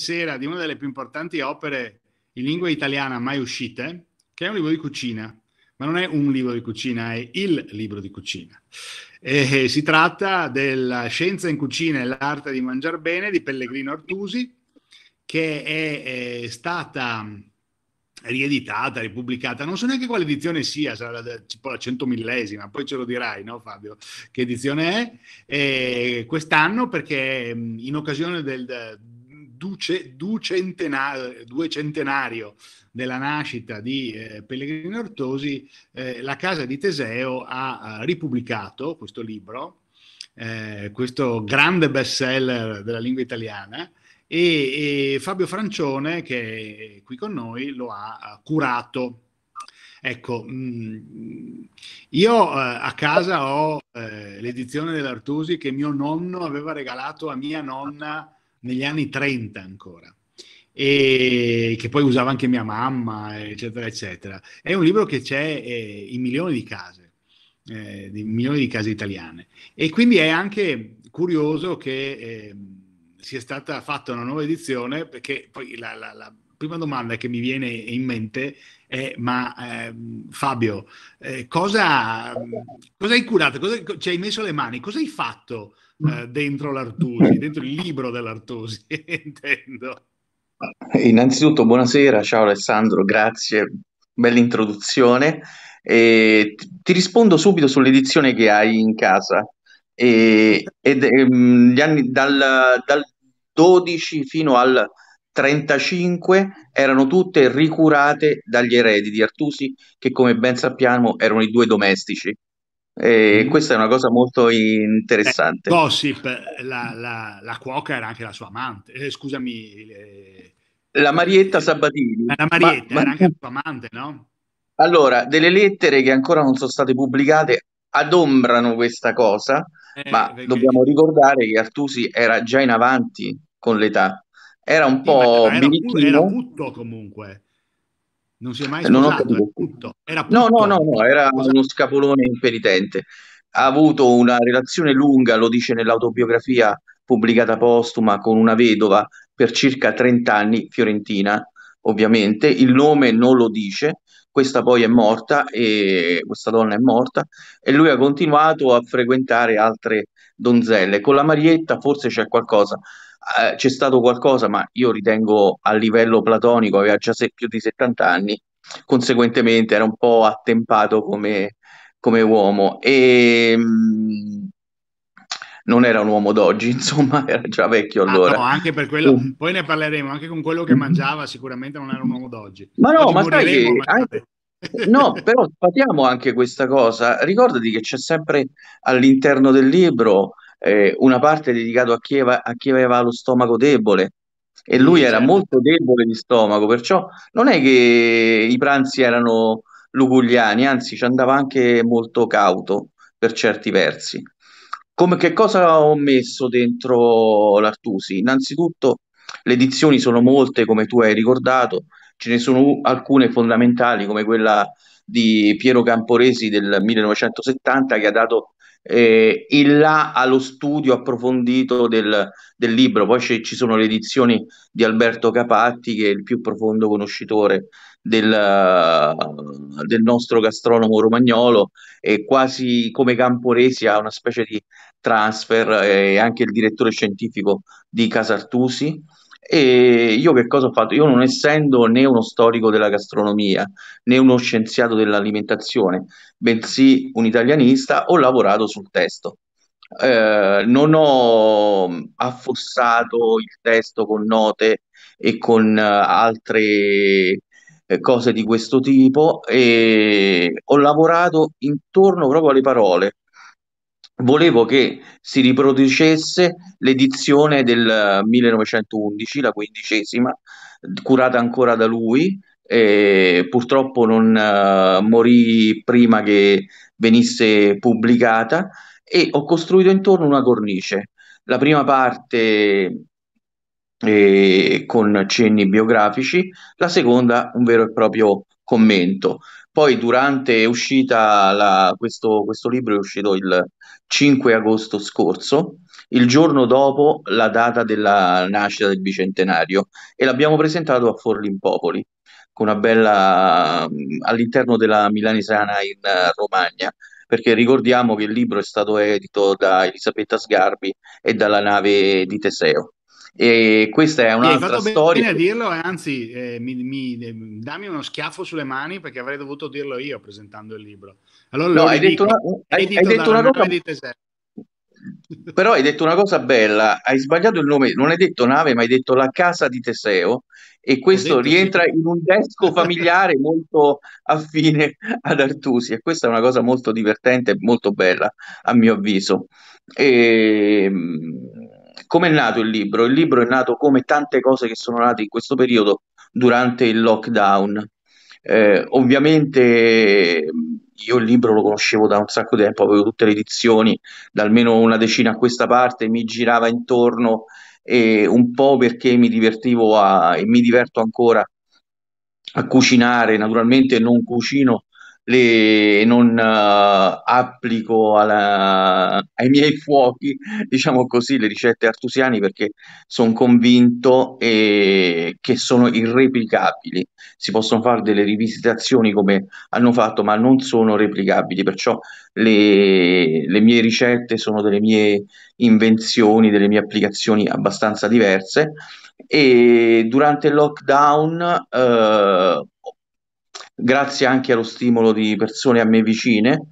sera di una delle più importanti opere in lingua italiana mai uscite, che è un libro di cucina, ma non è un libro di cucina, è il libro di cucina. E si tratta della scienza in cucina e l'arte di mangiare bene di Pellegrino Artusi, che è, è stata rieditata, ripubblicata, non so neanche quale edizione sia, sarà la, tipo la centomillesima, poi ce lo dirai, no Fabio, che edizione è, e quest'anno perché in occasione del duce, duecentenario, duecentenario della nascita di eh, Pellegrini Ortosi, eh, la casa di Teseo ha, ha eh, ripubblicato questo libro, eh, questo grande bestseller della lingua italiana, e, e, Fabio Francione, che è qui con noi, lo ha curato. Ecco, mm, io eh, a casa ho eh, l'edizione dell'Artusi che mio nonno aveva regalato a mia nonna negli anni 30 ancora, e che poi usava anche mia mamma, eccetera, eccetera. È un libro che c'è eh, in milioni di case, eh, di milioni di case italiane. E quindi è anche curioso che eh, sia stata fatta una nuova edizione, perché poi la, la, la prima domanda che mi viene in mente è, ma eh, Fabio, eh, cosa, mm, cosa, hai curato? Cosa, ci hai messo le mani? Cosa hai fatto eh, mm. dentro l'Artusi, dentro il libro dell'Artusi, intendo. Innanzitutto buonasera, ciao Alessandro, grazie, bella introduzione. E ti rispondo subito sull'edizione che hai in casa. E, ed, ehm, gli anni, dal, dal 12 fino al 35 erano tutte ricurate dagli eredi di Artusi, che come ben sappiamo erano i due domestici. E mm-hmm. questa è una cosa molto interessante. Eh, gossip, eh, la, la, la, cuoca era anche la sua amante, eh, scusami. Eh, la Marietta eh, Sabatini. Eh, la Marietta ma, era ma... anche la sua amante, no? Allora, delle lettere che ancora non sono state pubblicate adombrano questa cosa, ma perché... dobbiamo ricordare che Artusi era già in avanti con l'età. Era un sì, po'... Era, era, era comunque non si è mai eh, sposato, tutto. Era No, no, no, no, era uno scapolone imperitente. Ha avuto una relazione lunga, lo dice nell'autobiografia pubblicata postuma con una vedova per circa 30 anni, fiorentina ovviamente, il nome non lo dice, questa poi è morta, e, questa donna è morta, e lui ha continuato a frequentare altre donzelle. Con la Marietta forse c'è qualcosa, eh, c'è stato qualcosa, ma io ritengo a livello platonico, aveva già se- più di 70 anni, conseguentemente era un po' attempato come, come uomo e ehm, mh, non era un uomo d'oggi, insomma, era già vecchio ah, allora. Ah, no, anche per quello, uh. poi ne parleremo, anche con quello che mangiava sicuramente non era un uomo d'oggi. Ma no, oggi ma sai che... No, però parliamo anche questa cosa. Ricordati che c'è sempre all'interno del libro eh, una parte dedicata a chi, aveva, a chi, aveva lo stomaco debole e lui era certo. molto debole di stomaco, perciò non è che i pranzi erano lugugliani, anzi ci andava anche molto cauto per certi versi. Come, che cosa ho messo dentro l'Artusi? Innanzitutto le edizioni sono molte, come tu hai ricordato, ce ne sono alcune fondamentali come quella di Piero Camporesi del 1970 che ha dato eh, e là allo studio approfondito del, del libro. Poi c- ci sono le edizioni di Alberto Capatti, che è il più profondo conoscitore del, eh, del nostro gastronomo romagnolo, e quasi come Camporesi ha una specie di transfer, eh, e eh, anche il direttore scientifico di Casartusi. E io che cosa ho fatto? Io non essendo né uno storico della gastronomia né uno scienziato dell'alimentazione, bensì un italianista, ho lavorato sul testo. Eh, non ho mm, affossato il testo con note e con uh, altre eh, cose di questo tipo e ho lavorato intorno proprio alle parole volevo che si riproducesse l'edizione del 1911, eh, la quindicesima, curata ancora da lui. purtroppo non uh, morì prima che venisse pubblicata e ho costruito intorno una cornice. La prima parte eh, con cenni biografici, la seconda un vero e proprio commento. Poi durante è uscita la, questo, questo libro è uscito il 5 agosto scorso, il giorno dopo la data della nascita del bicentenario e l'abbiamo presentato a Forlimpopoli con una bella all'interno della Milanesana in eh, Romagna perché ricordiamo che il libro è stato edito da Elisabetta Sgarbi e dalla nave di Teseo. E questa è un'altra storia. Bene a dirlo, e eh, anzi, eh, mi, mi, eh, dammi uno schiaffo sulle mani perché avrei dovuto dirlo io presentando il libro. Allora no, hai detto una, hai, hai detto una cosa... Però hai detto una cosa bella, hai sbagliato il nome, non hai detto nave, ma hai detto la casa di Teseo e questo rientra sì. in un desco familiare molto affine ad Artusi e questa è una cosa molto divertente e molto bella a mio avviso. E... Ehm, come è nato il libro? Il libro è nato come tante cose che sono nate in questo periodo durante il lockdown. Eh, ovviamente io il libro lo conoscevo da un sacco di tempo, avevo tutte le edizioni, da almeno una decina a questa parte, mi girava intorno e un po' perché mi divertivo a, e mi diverto ancora a cucinare, naturalmente non cucino le non uh, applico alla, ai miei fuochi, diciamo così, le ricette artusiane perché sono convinto eh, che sono irreplicabili. Si possono fare delle rivisitazioni come hanno fatto, ma non sono replicabili, perciò le, le mie ricette sono delle mie invenzioni, delle mie applicazioni abbastanza diverse e durante il lockdown eh, grazie anche allo stimolo di persone a me vicine,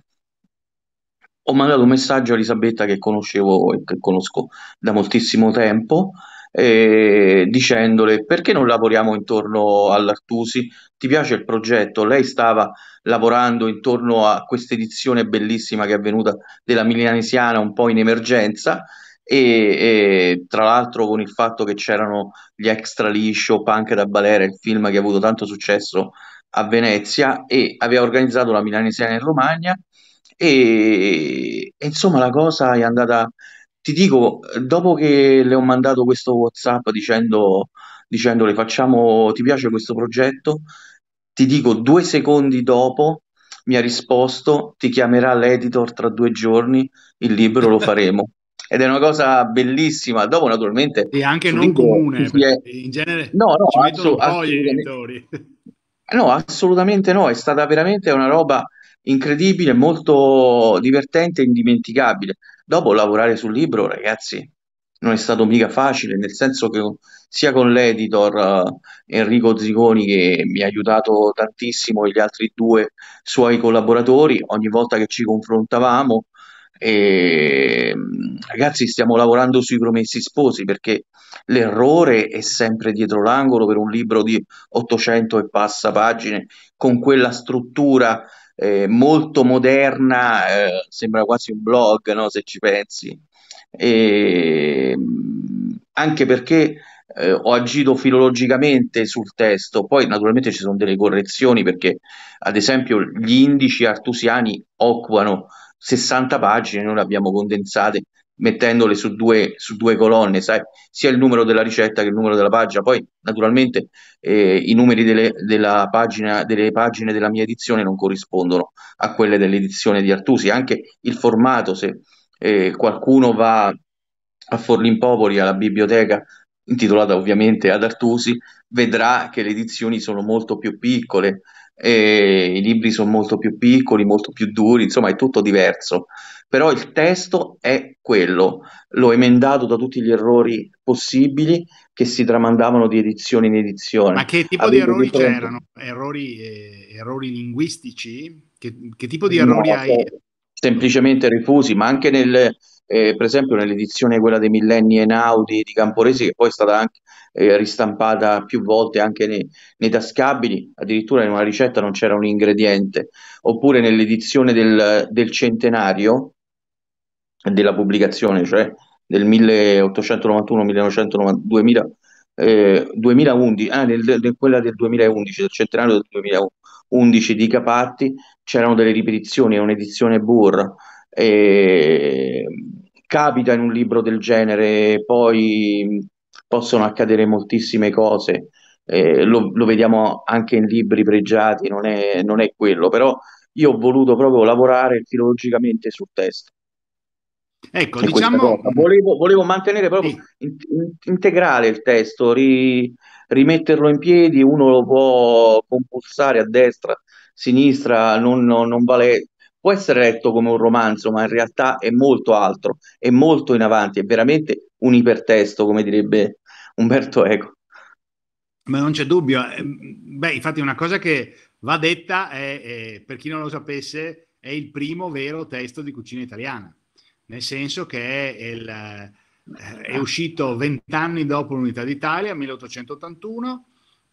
ho mandato un messaggio a Elisabetta che conoscevo e che conosco da moltissimo tempo, eh, dicendole perché non lavoriamo intorno all'Artusi, ti piace il progetto? Lei stava lavorando intorno a questa edizione bellissima che è avvenuta della Milanesiana un po' in emergenza. E, e, tra l'altro con il fatto che c'erano gli extra liscio, punk da balera, il film che ha avuto tanto successo a Venezia e aveva organizzato la Milanesiana in Romagna e, e insomma la cosa è andata ti dico, dopo che le ho mandato questo WhatsApp dicendo, dicendole facciamo, ti piace questo progetto, ti dico due secondi dopo mi ha risposto, ti chiamerà l'editor tra due giorni, il libro lo faremo. Ed è una cosa bellissima. Dopo, naturalmente. E anche non comune, è... Cioè, in genere. No, no, ci mettono un po' gli editori. No, assolutamente no, è stata veramente una roba incredibile, molto divertente e indimenticabile. Dopo lavorare sul libro, ragazzi, non è stato mica facile, nel senso che sia con l'editor eh, Enrico Zigoni che mi ha aiutato tantissimo e gli altri due suoi collaboratori, ogni volta che ci confrontavamo e, ragazzi, stiamo lavorando sui promessi sposi perché l'errore è sempre dietro l'angolo per un libro di 800 e passa pagine con quella struttura eh, molto moderna, eh, sembra quasi un blog no, se ci pensi. E, anche perché eh, ho agito filologicamente sul testo, poi naturalmente ci sono delle correzioni perché ad esempio gli indici artusiani occupano 60 pagine, noi le abbiamo condensate mettendole su due, su due colonne, sai, sia il numero della ricetta che il numero della pagina. Poi, naturalmente, eh, i numeri delle, pagina, delle pagine della mia edizione non corrispondono a quelle dell'edizione di Artusi, anche il formato, se eh, qualcuno va a Forlimpopoli, alla biblioteca, intitolata ovviamente ad Artusi, vedrà che le edizioni sono molto più piccole, e i libri sono molto più piccoli, molto più duri, insomma è tutto diverso, però il testo è quello, l'ho emendato da tutti gli errori possibili che si tramandavano di edizione in edizione. Ma che tipo Avevo di errori differenti... c'erano? Errori, eh, errori linguistici? Che, che, tipo di errori no, cioè, hai? Semplicemente rifusi, ma anche nel, eh, per esempio nell'edizione quella dei millenni Enaudi di Camporesi, che poi è stata anche eh, ristampata più volte anche nei, nei, tascabili, addirittura in una ricetta non c'era un ingrediente, oppure nell'edizione del, del centenario della pubblicazione, cioè del 1891-2011, eh, ah, nel, nel, quella del 2011, del centenario del 2011 di Capatti, c'erano delle ripetizioni, è un'edizione Burr. Eh, capita in un libro del genere, poi possono accadere moltissime cose, eh, lo, lo, vediamo anche in libri pregiati, non è, non è quello, però io ho voluto proprio lavorare filologicamente sul testo. Ecco, diciamo... Volevo, volevo, mantenere proprio in, in, integrale il testo, ri, rimetterlo in piedi, uno lo può compulsare a destra, a sinistra, non, non, non vale... Può essere letto come un romanzo, ma in realtà è molto altro, è molto in avanti, è veramente un ipertesto, come direbbe Umberto Eco. Ma non c'è dubbio. Eh, beh, infatti una cosa che va detta è, è, eh, per chi non lo sapesse, è il primo vero testo di cucina italiana, nel senso che è, il, eh, è ah. uscito vent'anni dopo l'Unità d'Italia, 1881,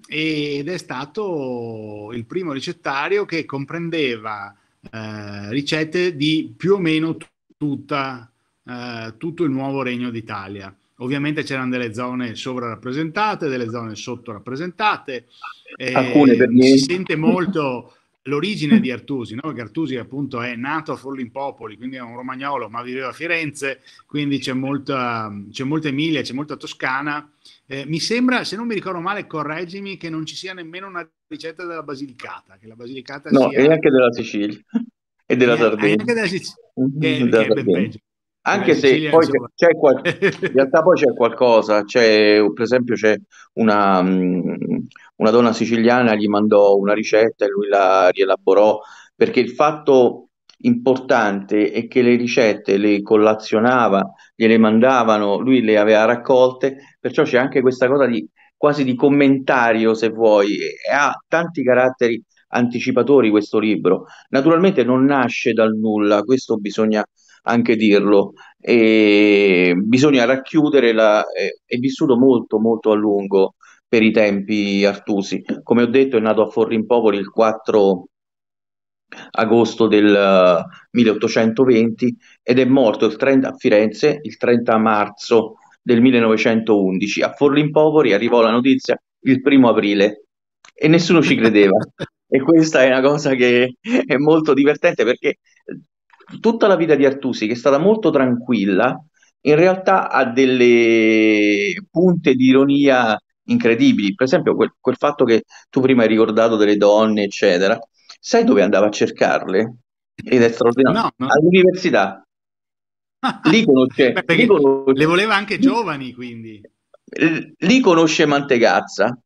ed è stato il primo ricettario che comprendeva eh, ricette di più o meno tutta, eh, tutto il nuovo Regno d'Italia. Ovviamente c'erano delle zone sovrarappresentate, delle zone sottorappresentate. Eh, Alcune per me. Si sente molto l'origine di Artusi, no? perché Artusi appunto è nato a Forlì in Popoli, quindi è un romagnolo, ma viveva a Firenze, quindi c'è molta, c'è molta Emilia, c'è molta Toscana. Eh, mi sembra, se non mi ricordo male, correggimi, che non ci sia nemmeno una ricetta della Basilicata, che la Basilicata No, sia... e anche della Sicilia, e della Sardegna. E anche della Sicilia, mm-hmm, che, della che è ben peggio anche eh, se poi c'è, c'è qual- in realtà poi c'è qualcosa, c'è, per esempio c'è una, mm, una, donna siciliana gli mandò una ricetta e lui la rielaborò, perché il fatto importante è che le ricette le collazionava, gliele mandavano, lui le aveva raccolte, perciò c'è anche questa cosa di, quasi di commentario se vuoi, e ha tanti caratteri anticipatori questo libro. Naturalmente non nasce dal nulla, questo bisogna anche dirlo. E bisogna racchiudere, la, è vissuto molto molto a lungo per i tempi artusi. Come ho detto è nato a Forrimpopoli il 4 agosto del 1820 eh, ed è morto il 30, a Firenze il 30 marzo del 1911. A Forlimpopoli arrivò la notizia il primo aprile e nessuno ci credeva. e questa è una cosa che è molto divertente perché tutta la vita di Artusi, che è stata molto tranquilla, in realtà ha delle punte di ironia incredibili. Per esempio, quel, quel fatto che tu prima hai ricordato delle donne, eccetera, sai dove andava a cercarle? Ed è straordinario. No, no. All'università. Lì conosce, Beh, lì conosce, le voleva anche giovani, quindi. Lì conosce Mantegazza,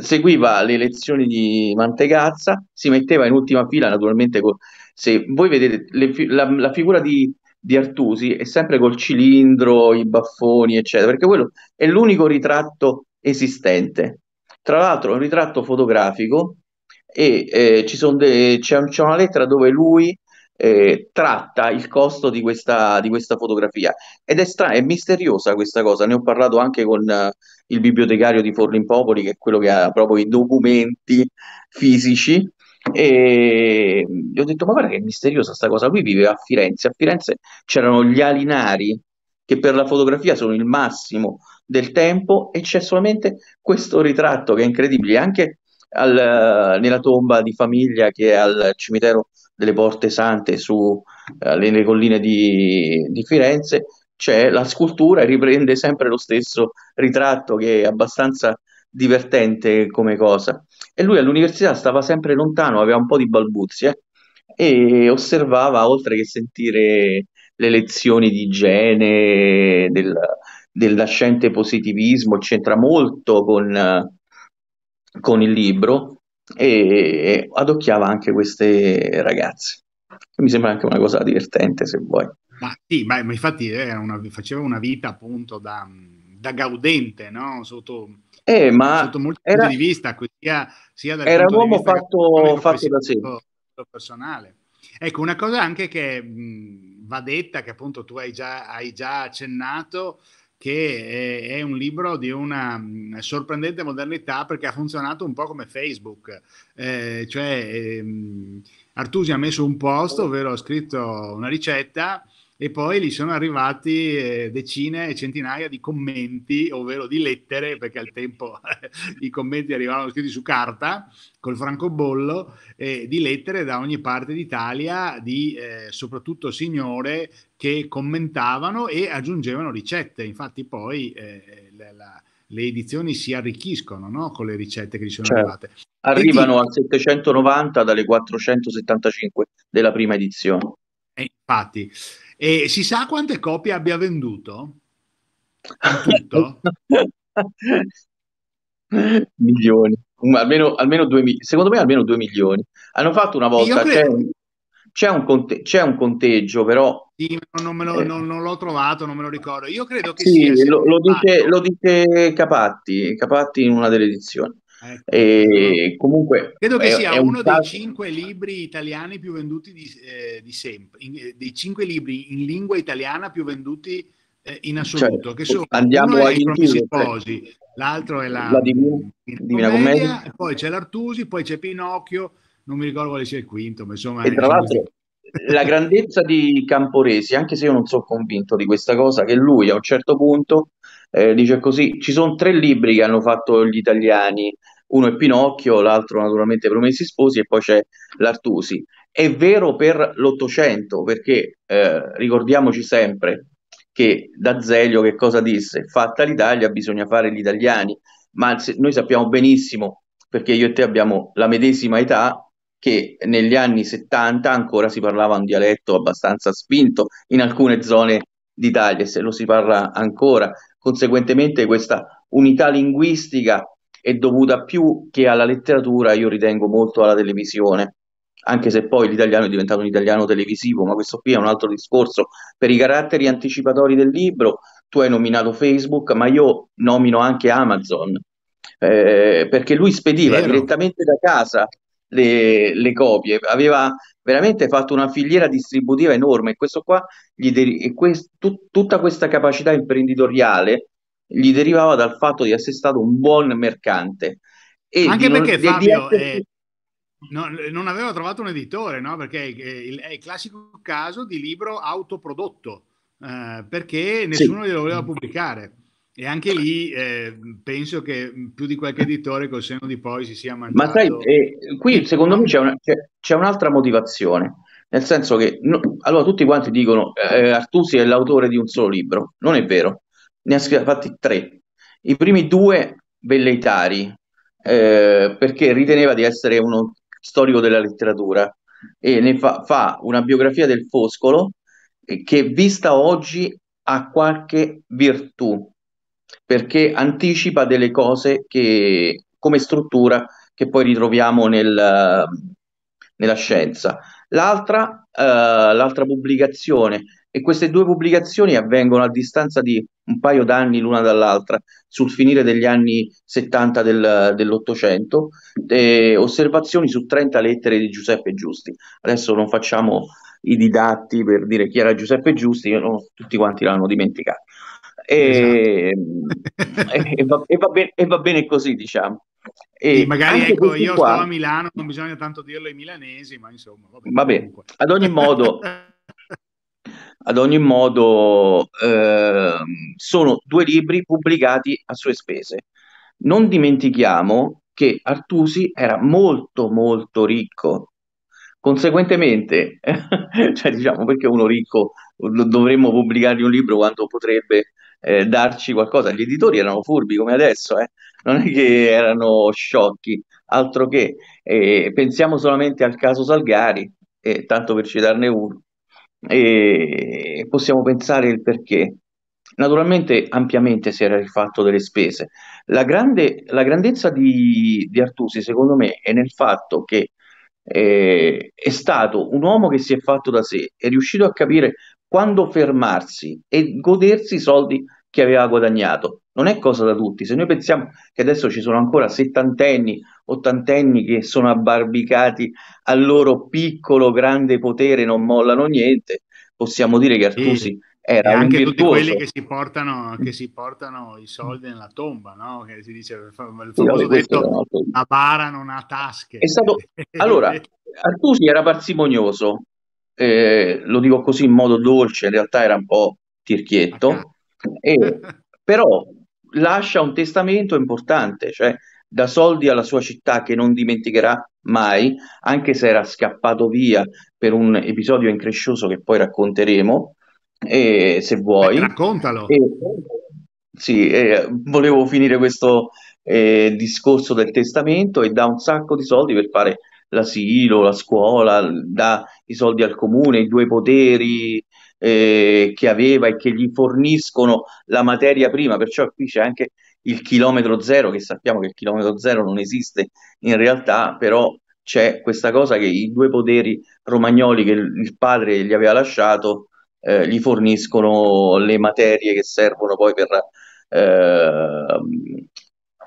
seguiva le lezioni di Mantegazza, si metteva in ultima fila naturalmente co- se voi vedete le, la, la, figura di, di, Artusi è sempre col cilindro, i baffoni, eccetera, perché quello è l'unico ritratto esistente. Tra l'altro è un ritratto fotografico e eh, de- c'è, c'è, una lettera dove lui eh, tratta il costo di questa, di questa fotografia ed è strana, è misteriosa questa cosa, ne ho parlato anche con uh, il bibliotecario di Forlimpopoli che è quello che ha proprio i documenti fisici e gli ho detto: Ma guarda che misteriosa sta cosa. Lui viveva a Firenze. A Firenze c'erano gli alinari, che per la fotografia sono il massimo del tempo, e c'è solamente questo ritratto che è incredibile. Anche al, nella tomba di famiglia che è al cimitero delle Porte Sante su, nelle colline di, di Firenze c'è la scultura e riprende sempre lo stesso ritratto che è abbastanza divertente come cosa. E lui all'università stava sempre lontano, aveva un po' di balbuzie e osservava, oltre che sentire le lezioni di igiene, del, del nascente positivismo, c'entra molto con, con il libro, e adocchiava anche queste ragazze. Mi sembra anche una cosa divertente, se vuoi. Ma sì, ma, infatti eh, una, faceva una vita appunto da, da gaudente, no? Sotto eh, ma sotto molti era, punti di vista, sia, sia dal era un uomo fatto, fatto da sé. Personale. Ecco, una cosa anche che mh, va detta, che appunto tu hai già, hai già accennato, che è, è, un libro di una mh, sorprendente modernità perché ha funzionato un po' come Facebook. Eh, cioè, eh, Artusi ha messo un post, ovvero ha scritto una ricetta e poi gli sono arrivati eh, decine e centinaia di commenti, ovvero di lettere, perché al tempo i commenti arrivavano scritti su carta col francobollo, eh, di lettere da ogni parte d'Italia di eh, soprattutto signore che commentavano e aggiungevano ricette. Infatti poi eh, la, le edizioni si arricchiscono no? con le ricette che gli sono certo. arrivate. Arrivano a 790 dalle 475 della prima edizione. E eh, infatti, e si sa quante copie abbia venduto? Tutto? milioni, almeno, almeno due, secondo me almeno 2 milioni. Hanno fatto una volta, c'è un, c'è, un conte, c'è, un conteggio però... Sì, non, lo, eh. non, non, l'ho trovato, non me lo ricordo. Io credo che sì, sia... Lo, lo, dice, lo, dice, Capatti, Capatti in una delle edizioni. Ecco. E comunque credo che sia uno un dei caso... cinque libri italiani più venduti di, eh, di sempre, in, eh, dei cinque libri in lingua italiana più venduti eh, in assoluto. Cioè, che sono andiamo uno è I Promessi Sposi, certo. l'altro è la, la Divina, Divina Commedia, Commedia. poi c'è l'Artusi, poi c'è Pinocchio. Non mi ricordo quale sia il quinto, ma insomma. E tra l'altro, la grandezza di Camporesi, anche se io non sono convinto di questa cosa, che lui a un certo punto eh, dice così: ci sono tre libri che hanno fatto gli italiani uno è Pinocchio, l'altro naturalmente Promessi Sposi e poi c'è l'Artusi. È vero per l'Ottocento, perché eh, ricordiamoci sempre che D'Azeglio che cosa disse? Fatta l'Italia bisogna fare gli italiani, ma noi sappiamo benissimo, perché io e te abbiamo la medesima età, che negli anni 70 ancora si parlava un dialetto abbastanza spinto in alcune zone d'Italia e se lo si parla ancora. Conseguentemente questa unità linguistica è dovuta più che alla letteratura, io ritengo molto alla televisione, anche se poi l'italiano è diventato un italiano televisivo, ma questo qui è un altro discorso. Per i caratteri anticipatori del libro, tu hai nominato Facebook, ma io nomino anche Amazon, eh, perché lui spediva Vero. direttamente da casa le, le, copie, aveva veramente fatto una filiera distributiva enorme e questo qua, gli deri- e quest- tut- tutta questa capacità imprenditoriale gli derivava dal fatto di essere stato un buon mercante. E Anche non, perché Fabio essere... eh, non, non, aveva trovato un editore, no? perché è eh, il, è il classico caso di libro autoprodotto, eh, perché nessuno sì. glielo voleva pubblicare. E anche lì eh, penso che più di qualche editore col senno di poi si sia mangiato. Ma sai, eh, qui secondo me c'è, una, c'è, c'è, un'altra motivazione, nel senso che no, allora tutti quanti dicono eh, Artusi è l'autore di un solo libro, non è vero ne ha fatti tre. I primi due velleitari, eh, perché riteneva di essere uno storico della letteratura e ne fa, fa una biografia del Foscolo eh, che vista oggi ha qualche virtù perché anticipa delle cose che, come struttura che poi ritroviamo nel, nella scienza. L'altra, eh, l'altra pubblicazione, e queste due pubblicazioni avvengono a distanza di un paio d'anni l'una dall'altra, sul finire degli anni 70 del, dell'Ottocento, eh, osservazioni su 30 lettere di Giuseppe Giusti. Adesso non facciamo i didatti per dire chi era Giuseppe Giusti, no, tutti quanti l'hanno dimenticato. E, esatto. e, e, va, bene, e, va, bene, così, diciamo. E magari ecco, io qua... stavo a Milano, non bisogna tanto dirlo ai milanesi, ma insomma. Va bene. Ad ogni modo, Ad ogni modo, eh, sono due libri pubblicati a sue spese. Non dimentichiamo che Artusi era molto molto ricco. Conseguentemente, cioè diciamo perché uno ricco dovremmo pubblicargli un libro quando potrebbe eh, darci qualcosa. Gli editori erano furbi come adesso, eh? non è che erano sciocchi, altro che eh, pensiamo solamente al caso Salgari, tanto per citarne uno e possiamo pensare il perché. Naturalmente ampiamente si era rifatto delle spese. La, grande, la grandezza di, di, Artusi, secondo me, è nel fatto che eh, è stato un uomo che si è fatto da sé, è riuscito a capire quando fermarsi e godersi i soldi che aveva guadagnato. Non è cosa da tutti. Se noi pensiamo che adesso ci sono ancora settantenni, ottantenni che sono abbarbicati al loro piccolo grande potere, non mollano niente, possiamo dire che Artusi era e anche tutti quelli che si, portano, che si portano i soldi nella tomba, no? Che si dice il famoso detto la bara non ha tasche. Stato... Allora, Artusi era parsimonioso, eh, lo dico così in modo dolce, in realtà era un po' tirchietto. E, però lascia un testamento importante, cioè da soldi alla sua città che non dimenticherà mai, anche se era scappato via per un episodio increscioso che poi racconteremo, e, se vuoi. Beh, raccontalo. E, sì, eh, volevo finire questo eh, discorso del testamento e dà un sacco di soldi per fare l'asilo, la scuola, dà i soldi al comune, i due poteri, eh, che aveva e che gli forniscono la materia prima, perciò qui c'è anche il chilometro zero, che sappiamo che il chilometro zero non esiste in realtà, però c'è questa cosa che i due poteri romagnoli che il padre gli aveva lasciato eh, gli forniscono le materie che servono poi per eh,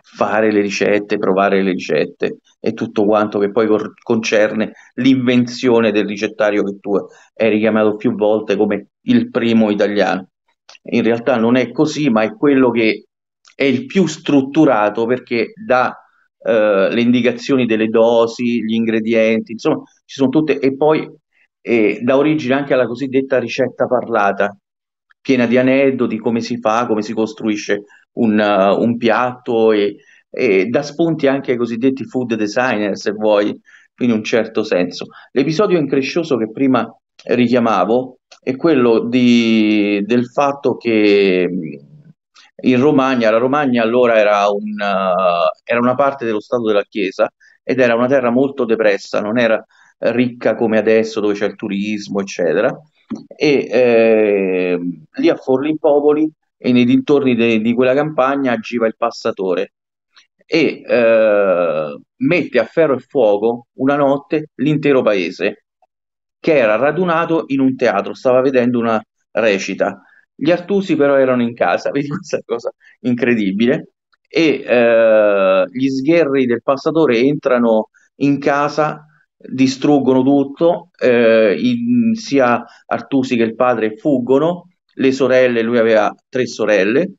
fare le ricette, provare le ricette e tutto quanto che poi concerne l'invenzione del ricettario che tu hai richiamato più volte come il primo italiano. In realtà non è così, ma è quello che è il più strutturato perché dà eh, le indicazioni delle dosi, gli ingredienti, insomma, ci sono tutte e poi eh, dà origine anche alla cosiddetta ricetta parlata, piena di aneddoti, come si fa, come si costruisce un, uh, un piatto e, e dà spunti anche ai cosiddetti food designer, se vuoi, in un certo senso. L'episodio increscioso che prima richiamavo è quello di, del fatto che mm, in Romagna, la Romagna allora era, un, eh, era una parte dello Stato della Chiesa ed era una terra molto depressa, non era ricca come adesso dove c'è il turismo, eccetera. E eh, lì a Forlì Popoli e nei dintorni de- di quella campagna agiva il passatore e eh, mette a ferro e fuoco una notte l'intero paese che era radunato in un teatro, stava vedendo una recita. Gli Artusi però erano in casa, vedi questa cosa incredibile, e eh, gli sgherri del passatore entrano in casa, distruggono tutto, eh, in, sia Artusi che il padre fuggono, le sorelle, lui aveva tre sorelle,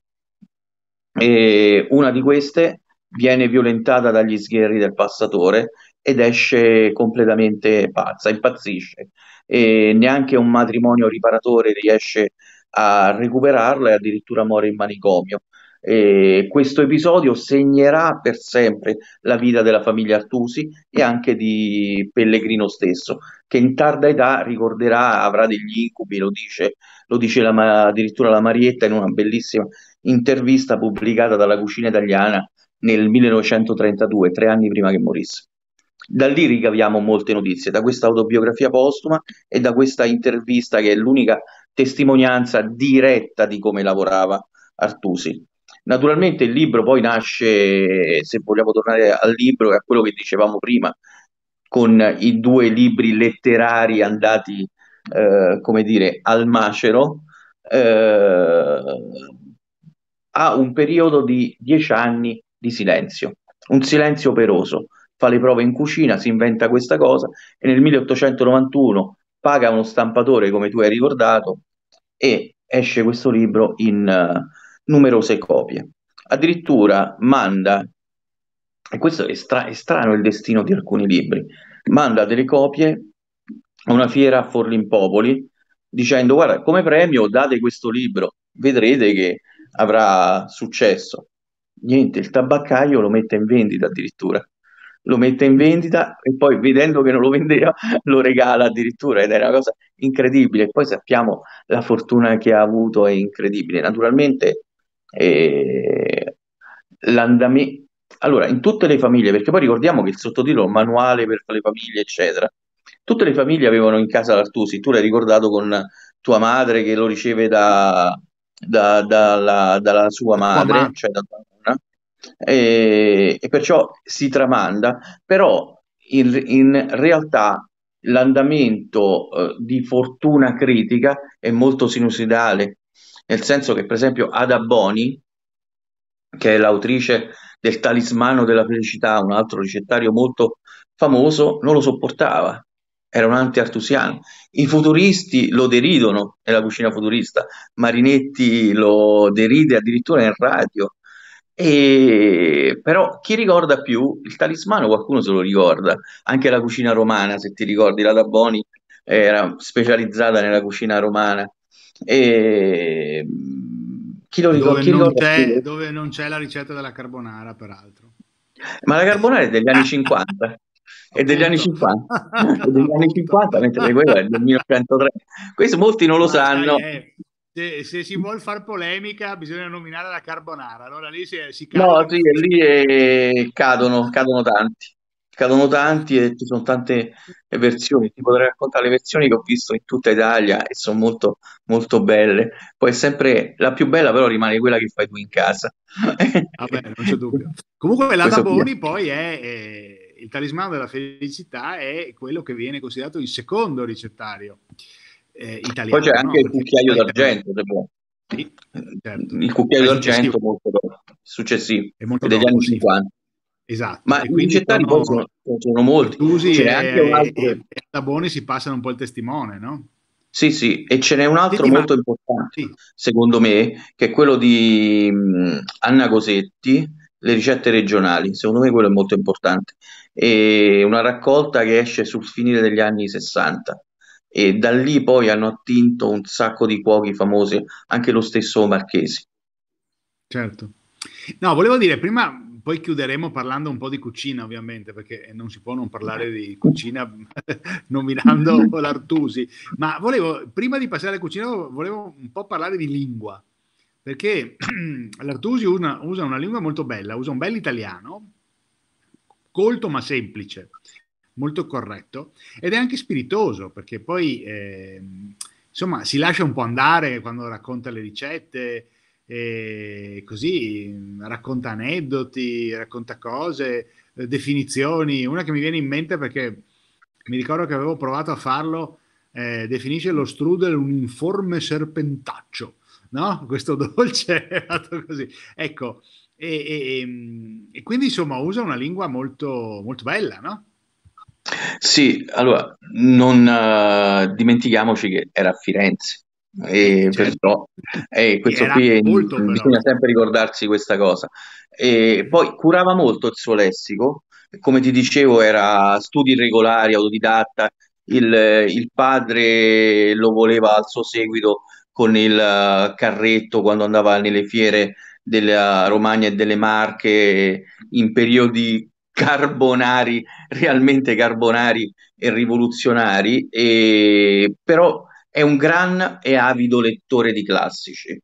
e una di queste viene violentata dagli sgherri del passatore ed esce completamente pazza, impazzisce e neanche un matrimonio riparatore riesce a recuperarla e addirittura muore in manicomio. E questo episodio segnerà per sempre la vita della famiglia Artusi e anche di Pellegrino stesso, che in tarda età ricorderà, avrà degli incubi, lo dice lo dice la, addirittura la Marietta in una bellissima intervista pubblicata dalla Cucina Italiana nel 1932, tre anni prima che morisse. Da lì ricaviamo molte notizie, da questa autobiografia postuma e da questa intervista che è l'unica testimonianza diretta di come lavorava Artusi. Naturalmente il libro poi nasce, se vogliamo tornare al libro e a quello che dicevamo prima, con i due libri letterari andati eh, come dire, al macero, eh, ha un periodo di dieci anni di silenzio, un silenzio operoso. Fa le prove in cucina, si inventa questa cosa e nel 1891 paga uno stampatore, come tu hai ricordato, e esce questo libro in uh, numerose copie. Addirittura manda, e questo è, stra- è strano il destino di alcuni libri, manda delle copie a una fiera a Forlimpopoli dicendo guarda come premio date questo libro, vedrete che avrà successo. Niente, il tabaccaio lo mette in vendita addirittura lo mette in vendita e poi vedendo che non lo vendeva lo regala addirittura ed è una cosa incredibile. E poi sappiamo la fortuna che ha avuto è incredibile. Naturalmente eh, l'andamento... Allora, in tutte le famiglie, perché poi ricordiamo che il sottotitolo manuale per le famiglie, eccetera, Tutte le famiglie avevano in casa l'Artusi, tu l'hai ricordato con tua madre che lo riceve da, da, da, la, dalla sua madre, madre. cioè da donna, e, e, perciò si tramanda, però in, in realtà l'andamento eh, di fortuna critica è molto sinusoidale, nel senso che per esempio Ada Boni, che è l'autrice del Talismano della Felicità, un altro ricettario molto famoso, non lo sopportava era un anti-artusiano. I futuristi lo deridono nella cucina futurista, Marinetti lo deride addirittura in radio. E... Però chi ricorda più il talismano? Qualcuno se lo ricorda, anche la cucina romana, se ti ricordi, la Daboni era specializzata nella cucina romana. E... Chi lo ricorda? Dove, chi non ricorda più? dove non c'è la ricetta della carbonara, peraltro. Ma la carbonara è degli anni 50 è degli anni 50, degli anni 50 mentre quella è del 1903. Questo molti non lo sanno. Eh, se, se, si vuole fare polemica bisogna nominare la carbonara, allora lì si, si cadono. No, sì, lì è... Eh, cadono, cadono tanti, cadono tanti e ci sono tante versioni, ti potrei raccontare le versioni che ho visto in tutta Italia e sono molto, molto belle. Poi è sempre la più bella però rimane quella che fai tu in casa. Vabbè, non c'è dubbio. Comunque la Daboni poi è, è eh, il talismano della felicità è quello che viene considerato il secondo ricettario eh, italiano. Poi c'è anche no? il cucchiaio d'argento, sì, certo. il cucchiaio è d'argento molto successivo, è molto degli anni 50. Esatto. Ma i ricettari sono, molti. Tusi c'è e, anche un altro... e, e da Boni si passano un po' il testimone, no? Sì, sì, e ce n'è un altro Senti, molto ma... importante, sì. secondo me, che è quello di mm, Anna Cosetti, le ricette regionali, secondo me quello è molto importante, e una raccolta che esce sul finire degli anni 60 e da lì poi hanno attinto un sacco di cuochi famosi, anche lo stesso Marchesi. Certo. No, volevo dire, prima poi chiuderemo parlando un po' di cucina, ovviamente, perché eh, non si può non parlare di cucina nominando l'Artusi. Ma volevo, prima di passare alla cucina, volevo un po' parlare di lingua, perché l'Artusi usa, usa una lingua molto bella, usa un bel italiano, colto ma semplice, molto corretto, ed è anche spiritoso, perché poi eh, insomma si lascia un po' andare quando racconta le ricette, eh, così mm, racconta aneddoti, racconta cose, eh, definizioni. Una che mi viene in mente perché mi ricordo che avevo provato a farlo, eh, definisce lo strudel un informe serpentaccio no? Questo dolce è fatto così. Ecco, e, e, ehm, e, quindi insomma usa una lingua molto, molto bella, no? Sì, allora non uh, dimentichiamoci che era a Firenze eh, e certo. perciò eh, questo era qui è, molto, bisogna però. sempre ricordarsi questa cosa. E certo. poi curava molto il suo lessico, come ti dicevo era studi regolari, autodidatta, il, il padre lo voleva al suo seguito con il eh, carretto quando andava nelle fiere della Romagna e delle Marche in periodi carbonari, realmente carbonari e rivoluzionari, e... però è un gran e avido lettore di classici.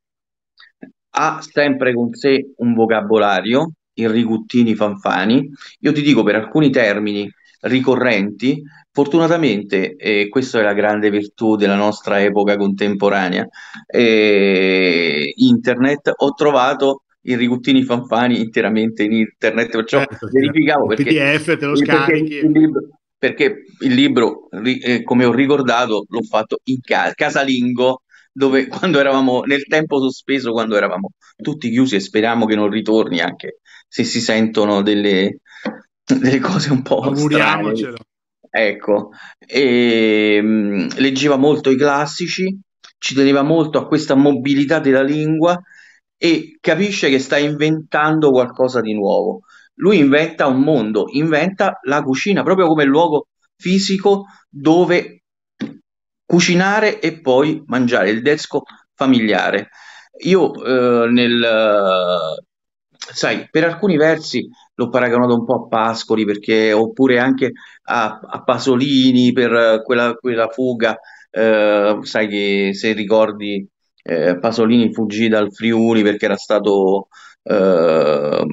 Ha sempre con sé un vocabolario, il riguttini fanfani. Io ti dico per alcuni termini ricorrenti. Fortunatamente, e questa è la grande virtù della nostra epoca contemporanea, eh, internet, ho trovato i riguttini fanfani interamente in internet, perciò certo, verificavo certo. perché, PDF te lo scarichi. Il libro, perché il libro, eh, come ho ricordato, l'ho fatto in casa, casalingo, dove quando eravamo nel tempo sospeso, quando eravamo tutti chiusi e speriamo che non ritorni anche se si sentono delle, delle cose un po'... Auguriamocelo. Strane. Ecco, e, ehm, mh, leggeva molto i classici, ci teneva molto a questa mobilità della lingua e capisce che sta inventando qualcosa di nuovo. Lui inventa un mondo, inventa la cucina proprio come luogo fisico dove cucinare e poi mangiare, il desco familiare. Io eh, nel, sai, per alcuni versi l'ho paragonato un po' a Pascoli perché, oppure anche a, a Pasolini per quella, quella fuga, eh, sai che se ricordi eh, Pasolini fuggì dal Friuli perché era stato eh,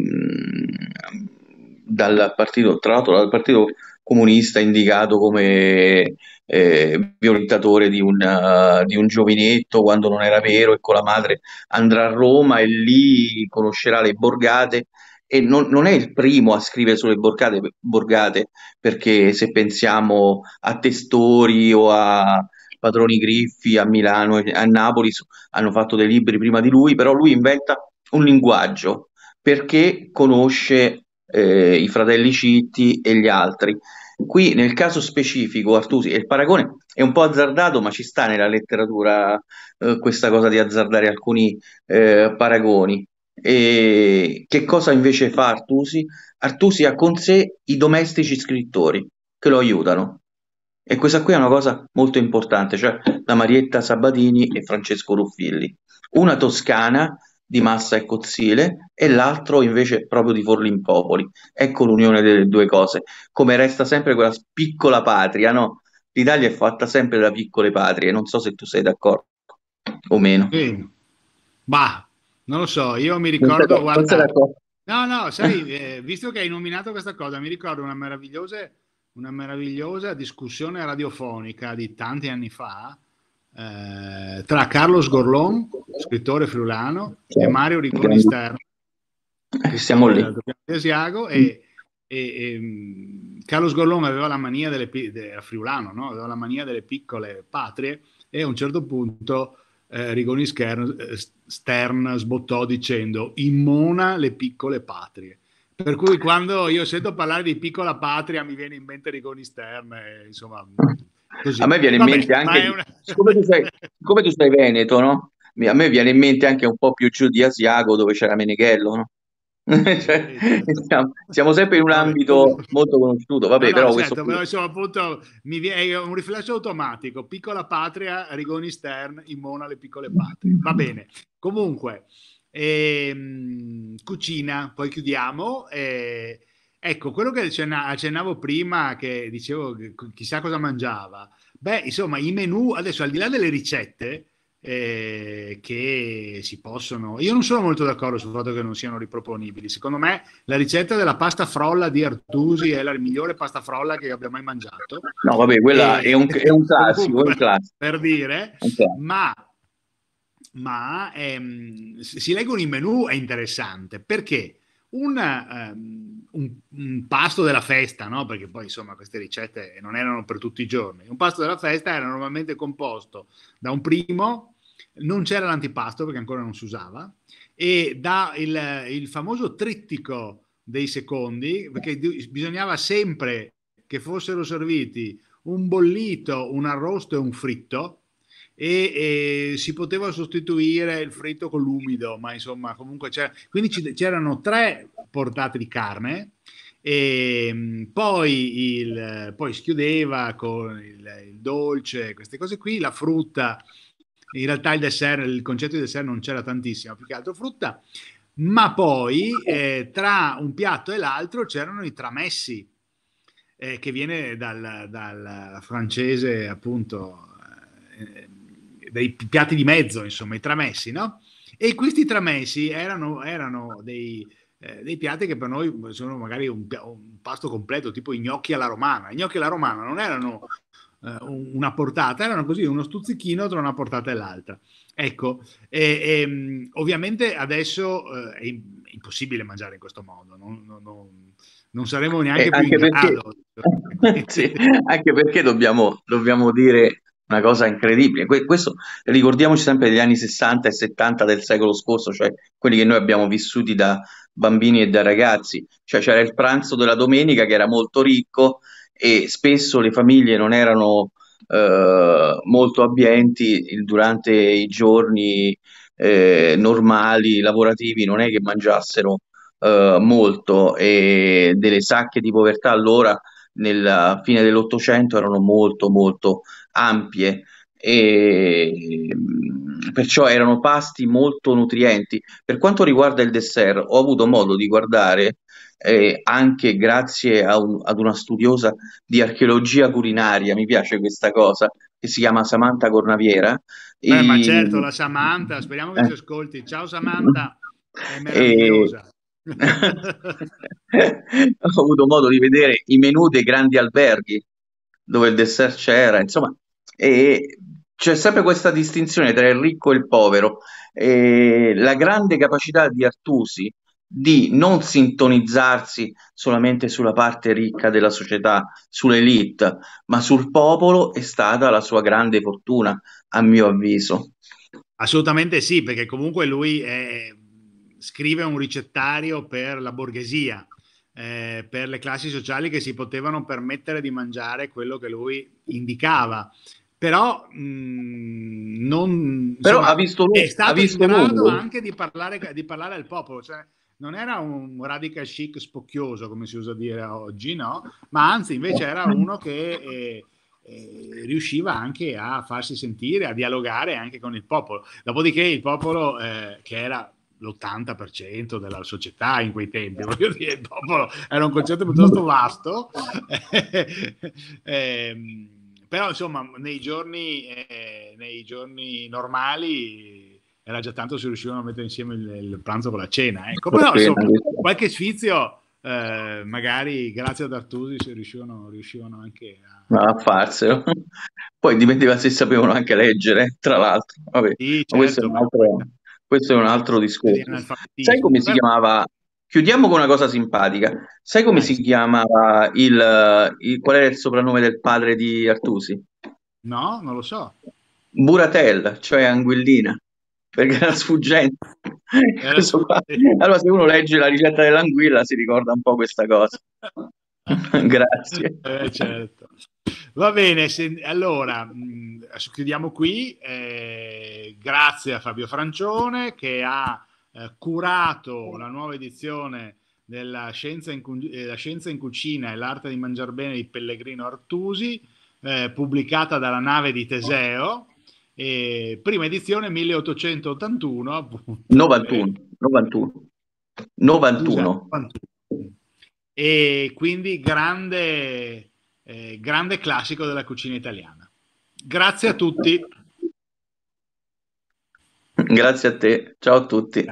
dal partito, tra l'altro dal partito comunista indicato come eh, violentatore di un, uh, di un, giovinetto quando non era vero e con la madre andrà a Roma e lì conoscerà le borgate e non, non, è il primo a scrivere sulle borgate, borgate, perché se pensiamo a Testori o a Padroni Griffi a Milano e a Napoli hanno fatto dei libri prima di lui, però lui inventa un linguaggio perché conosce eh, i fratelli Citti e gli altri. Qui nel caso specifico Artusi, il paragone è un po' azzardato, ma ci sta nella letteratura eh, questa cosa di azzardare alcuni eh, paragoni. E che cosa invece fa Artusi? Artusi ha con sé i domestici scrittori che lo aiutano. E questa qui è una cosa molto importante, cioè la Marietta Sabatini e Francesco Ruffilli. Una toscana di Massa e Cozzile e l'altro invece proprio di Forlimpopoli. Ecco l'unione delle due cose, come resta sempre quella piccola patria, no? L'Italia è fatta sempre da piccole patrie, non so se tu sei d'accordo o meno. Sì. Bah, non lo so, io mi ricordo... Forse, guarda, forse no, no, sai, eh, visto che hai nominato questa cosa, mi ricordo una meravigliosa, una meravigliosa discussione radiofonica di tanti anni fa eh, tra Carlos Gorlon, scrittore friulano, e Mario Rigoni Sterno. Eh, siamo lì. Asiago, e, mm. e, e, mm, Carlos Gorlon aveva la mania delle, de, friulano, no? aveva la mania delle piccole patrie e a un certo punto eh, Rigoni Stern, eh, Stern sbottò dicendo immona le piccole patrie. Per cui quando io sento parlare di piccola patria mi viene in mente Rigoni Stern, e, insomma... Così. A me viene in Vabbè, mente anche, una... siccome, tu tu sei veneto, no? a me viene in mente anche un po' più giù di Asiago dove c'era Meneghello, no? cioè, siamo, siamo, sempre in un ambito molto conosciuto. Vabbè, no, però certo, questo... però, insomma, appunto, mi viene un riflesso automatico. Piccola patria, Rigoni Stern, Immona le piccole patrie. Va bene. Comunque, ehm, cucina, poi chiudiamo. Eh, ecco, quello che accennavo prima, che dicevo chissà cosa mangiava. Beh, insomma, i menu, adesso al di là delle ricette, eh, che si possono... Io non sono molto d'accordo sul fatto che non siano riproponibili. Secondo me la ricetta della pasta frolla di Artusi è la migliore pasta frolla che abbia mai mangiato. No, vabbè, quella e, è, un, è, un, classico, per, classico. per dire, classico. ma ma ehm, si leggono i menu è interessante perché una, um, un, un, pasto della festa, no? perché poi insomma queste ricette non erano per tutti i giorni, un pasto della festa era normalmente composto da un primo, non c'era l'antipasto perché ancora non si usava, e da il, il famoso trittico dei secondi, perché bisognava sempre che fossero serviti un bollito, un arrosto e un fritto, e, e, si poteva sostituire il fritto con l'umido, ma insomma comunque c'era... Quindi c'erano tre portate di carne e ehm, poi, il, poi si chiudeva con il, il dolce, queste cose qui, la frutta, in realtà il dessert, il concetto di dessert non c'era tantissimo, più che altro frutta, ma poi eh, tra un piatto e l'altro c'erano i tramessi, eh, che viene dal, dal francese appunto... Eh, dei piatti di mezzo, insomma, i tramessi, no? E questi tramessi erano, erano dei, eh, dei, piatti che per noi sono magari un, un, pasto completo, tipo i gnocchi alla romana. I gnocchi alla romana non erano eh, una portata, erano così uno stuzzichino tra una portata e l'altra. Ecco, e, e, ehm, ovviamente adesso eh, è impossibile mangiare in questo modo, non, non, non, non saremo neanche eh, più anche in perché, sì, anche perché dobbiamo, dobbiamo dire una cosa incredibile. questo ricordiamoci sempre degli anni 60 e 70 del secolo scorso, cioè quelli che noi abbiamo vissuti da bambini e da ragazzi. Cioè c'era il pranzo della domenica che era molto ricco e spesso le famiglie non erano eh, molto abbienti durante i giorni eh, normali, lavorativi, non è che mangiassero eh, molto e delle sacche di povertà allora nella fine dell'Ottocento erano molto molto ampie e perciò erano pasti molto nutrienti. Per quanto riguarda il dessert, ho avuto modo di guardare eh, anche grazie un, ad una studiosa di archeologia culinaria, mi piace questa cosa, che si chiama Samantha Cornaviera. Beh, e... Ma certo, la Samantha, speriamo che eh. ci ascolti. Ciao Samantha, è meravigliosa. E... ho avuto modo di vedere i menù dei grandi alberghi dove il dessert c'era, insomma, e c'è sempre questa distinzione tra il ricco e il povero. E la grande capacità di Artusi di non sintonizzarsi solamente sulla parte ricca della società, sull'elite, ma sul popolo è stata la sua grande fortuna, a mio avviso. Assolutamente sì, perché comunque lui è... Eh, scrive un ricettario per la borghesia, eh, per le classi sociali che si potevano permettere di mangiare quello che lui indicava. Però, mh, mm, non, Però insomma, ha visto lui, è stato ha visto in grado lui. anche di parlare, di parlare al popolo. Cioè, non era un radical chic spocchioso, come si usa dire oggi, no? Ma anzi, invece era uno che eh, eh, riusciva anche a farsi sentire, a dialogare anche con il popolo. Dopodiché il popolo, eh, che era l'80% della società in quei tempi, voglio dire, dopo era un concetto piuttosto vasto, eh, però insomma nei giorni, eh, nei giorni normali era già tanto se riuscivano a mettere insieme il, il pranzo con la cena, ecco, eh. però insomma, qualche sfizio eh, magari grazie ad Artusi se riuscivano, riuscivano anche a ma a farselo. Poi dimentica se sapevano anche leggere, tra l'altro. Vabbè, sì, certo, questo è certo. un altro, questo è un altro discorso. Sai come si chiamava? Chiudiamo con una cosa simpatica. Sai come si chiamava il, il qual era il soprannome del padre di Artusi? No, non lo so. Buratel, cioè anguillina, perché era sfuggente. Era eh, allora, se uno legge la ricetta dell'anguilla, si ricorda un po' questa cosa. Grazie. Eh, certo. Va bene, se, allora mh, mm, chiudiamo qui. Eh, grazie a Fabio Francione che ha eh, curato la nuova edizione della Scienza in, eh, Scienza in Cucina e l'arte di mangiar bene di Pellegrino Artusi, eh, pubblicata dalla nave di Teseo. prima edizione 1881, appunto. 91. 91. 91. 91 e quindi grande, eh, grande classico della cucina italiana. Grazie a tutti. Grazie a te, ciao a tutti.